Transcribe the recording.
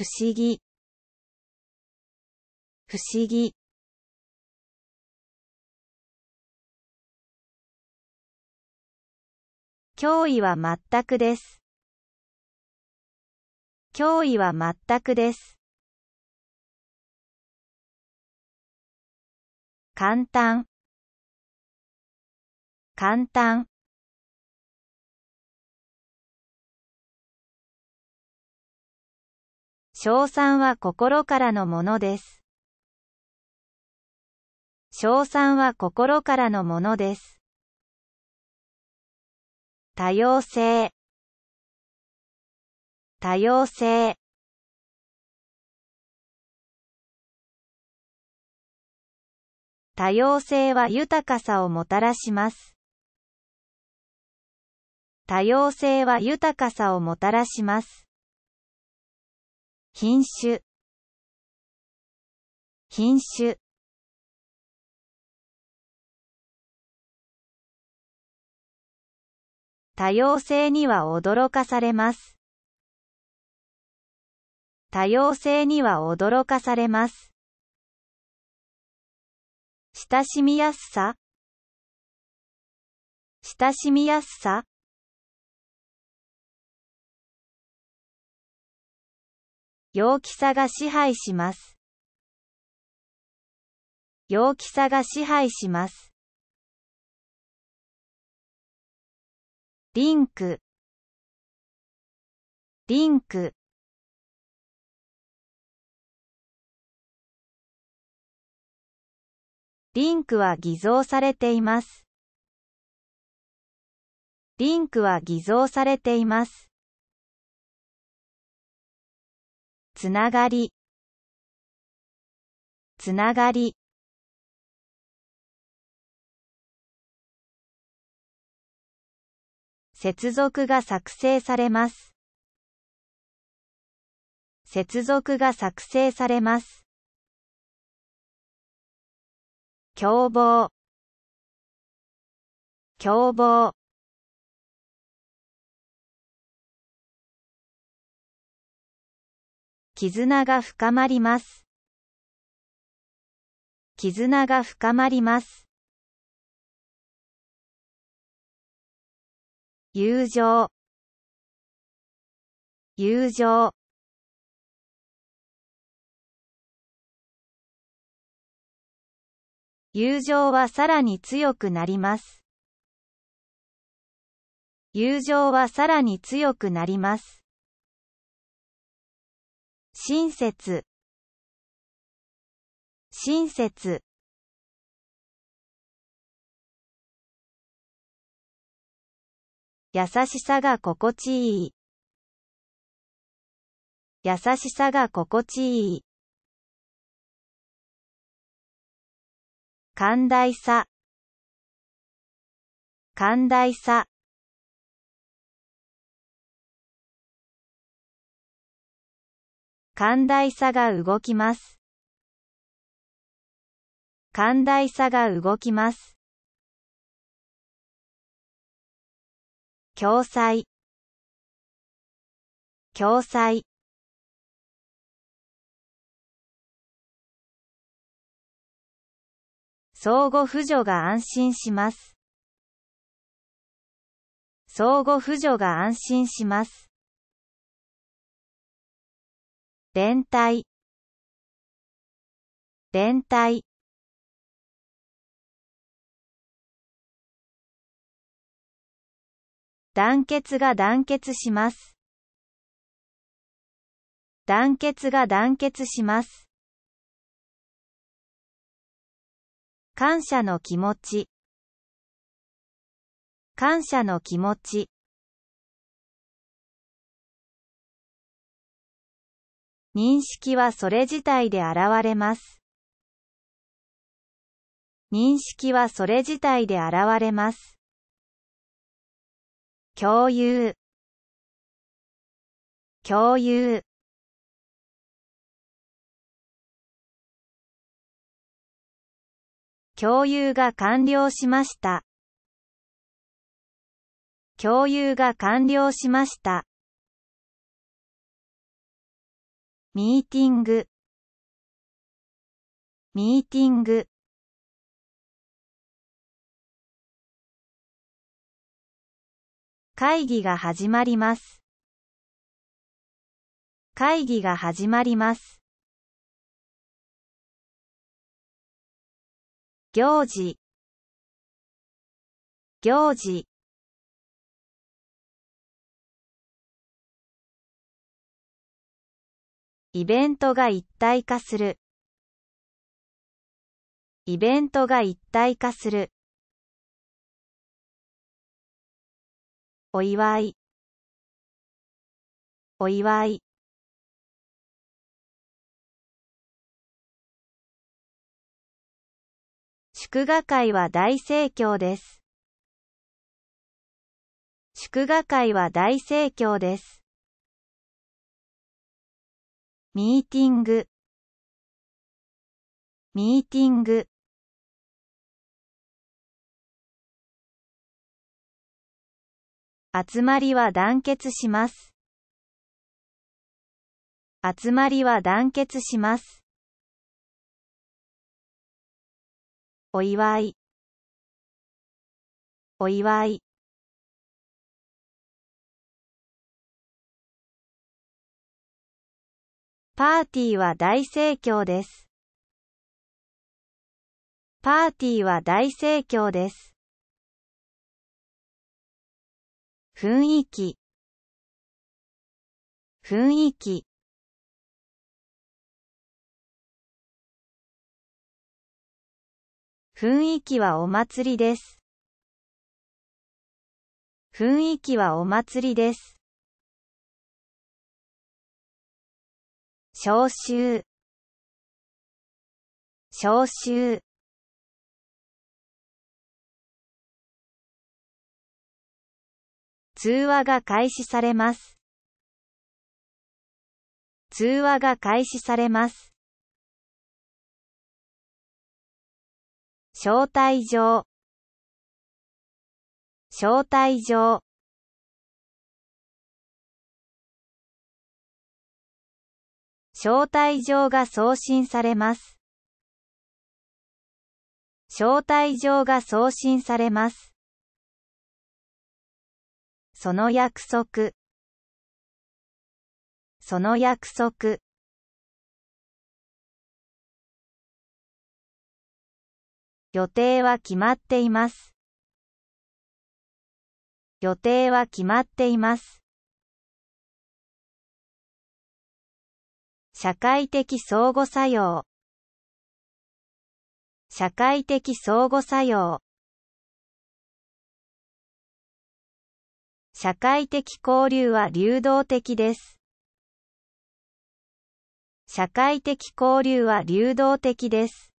不思議、不思議。脅威は全くです。脅威は全くです。簡単簡単賞賛は心からのものです。賞賛は心からのものです。多様性多様性多様性は豊かさをもたらします。多様性は豊かさをもたらします。品種品種多様性には驚かされます多様性には驚かされます親しみやすさ親しみやすさ陽気さが支配します。陽気さが支配します。リンク、リンク。リンクは偽造されています。リンクは偽造されています。つながりつながり接続が作成されます。接続が作成されます。凶暴凶暴絆が深まります。絆が深まります。友情友情友情はさらに強くなります。友情はさらに強くなります。親切親切優しさが心地いい優しさが心地いい寛大さ寛大さ寛大さが動きます。寛大さが動きます。共済共済相互扶助が安心します。相互扶助が安心します。連帯連帯団結が団結します団結が団結します感謝の気持ち感謝の気持ち認識はそれ自体で現れます。認識はそれ自体で現れます。共有共有共有が完了しました。共有が完了しました。ミーティングミーティング会議が始まります会議が始まります行事行事イベントが一体化するイベントが一体化するお祝いお祝い祝賀会は大盛況です祝賀会は大盛況ですミーティングミーティング集まりは団結します。集まりは団結します。お祝いお祝いパーティーは大盛況です。パーティーは大盛況です。雰囲気雰囲気雰囲気はお祭りです。雰囲気はお祭りです。招集招集通話が開始されます。通話が開始されます。招待状招待状招待状が送信されます。招待状が送信されます。その約束。その約束。予定は決まっています。予定は決まっています。社会的相互作用社会的相互作用社会的交流は流動的です。社会的交流は流動的です。